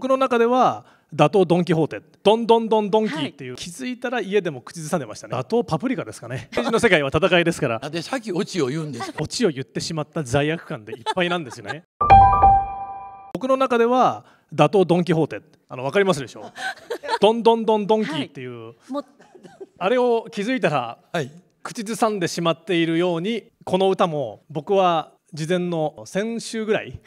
僕の中では打倒ドン・キホーテどんどんどんドンキーっていう、はい、気づいたら家でも口ずさんでましたね打倒パプリカですかね 政治の世界は戦いですからでさっきオチを言うんですかオチを言ってしまった罪悪感でいっぱいなんですよね 僕の中では打倒ドン・キホーテあのわかりますでしょうどんどんどんドンキーっていう、はい、あれを気づいたら、はい、口ずさんでしまっているようにこの歌も僕は事前の先週ぐらい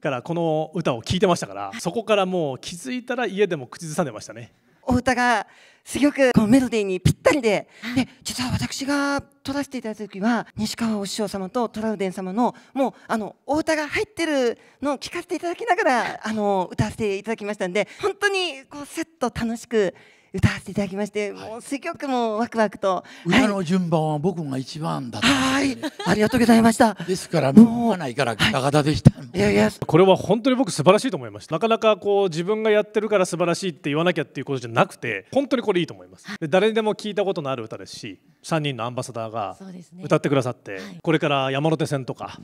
からこの歌を聴いてましたから、そこからもう気づいたら家でも口ずさんでましたね。お歌がすごくこうメロディーにぴったりで,、で実は私が撮らせていただいた時は西川お師匠様とトラウデン様のもうあのお歌が入ってるのを聴かせていただきながらあの歌わせていただきましたんで本当にこうセット楽しく歌わせていただきまして、もうすごくもうワクワクと歌の順番は僕が一番だった、はいありがとうございましたですからもうないからガタガタでした、い、やいやこれは本当に僕素晴らしいと思いましたなかなかこう自分がやってるから素晴らしいって言わなきゃっていうことじゃなくて本当にこれいいと思いますで誰にでも聞いたことのある歌ですし三人のアンバサダーが歌ってくださって、ねはい、これから山手線とか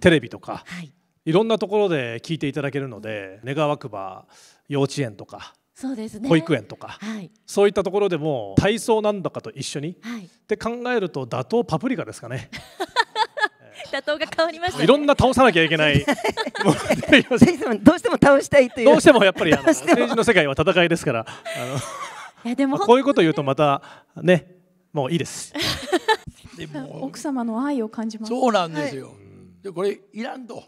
テレビとか、はい、いろんなところで聞いていただけるので願わくば幼稚園とかそうですね、保育園とか、はい、そういったところでも体操なんだかと一緒に、はい、って考えると打倒パプリカですかね。打倒が変わりました、ね、いろんな倒さなきゃいけないど うしても倒したいというどうしてもやっぱりあの政治の世界は戦いですからあのいやでも、こういうこと言うとまたねもういいですでも奥様の愛を感じますそうなんですよ、はい、でこれいらんと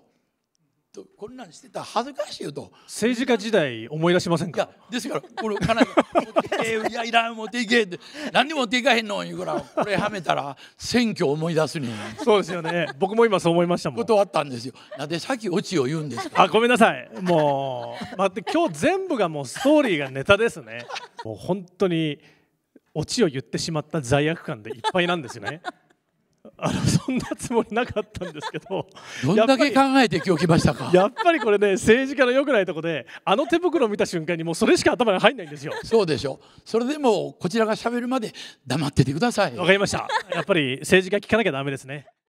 とこんなんしてた恥ずかしいよと政治家時代思い出しませんかいやですからこれ家内が「持っていやいらん持っていけ」って「何で持っていかへんの?」言うからこれはめたら選挙思い出すにそうですよね僕も今そう思いましたもん断ったんですよなんでさっきオチを言うんですかあごめんなさいもう待って今日全部がもうストーリーがネタですねもう本当にオチを言ってしまった罪悪感でいっぱいなんですよねあのそんなつもりなかったんですけど どんだけ考えて今日来ましたか やっぱりこれね政治家のよくないとこであの手袋を見た瞬間にもうそれしか頭に入んないんですよそうでしょそれでもこちらがしゃべるまで黙っててくださいわかりましたやっぱり政治家聞かなきゃだめですね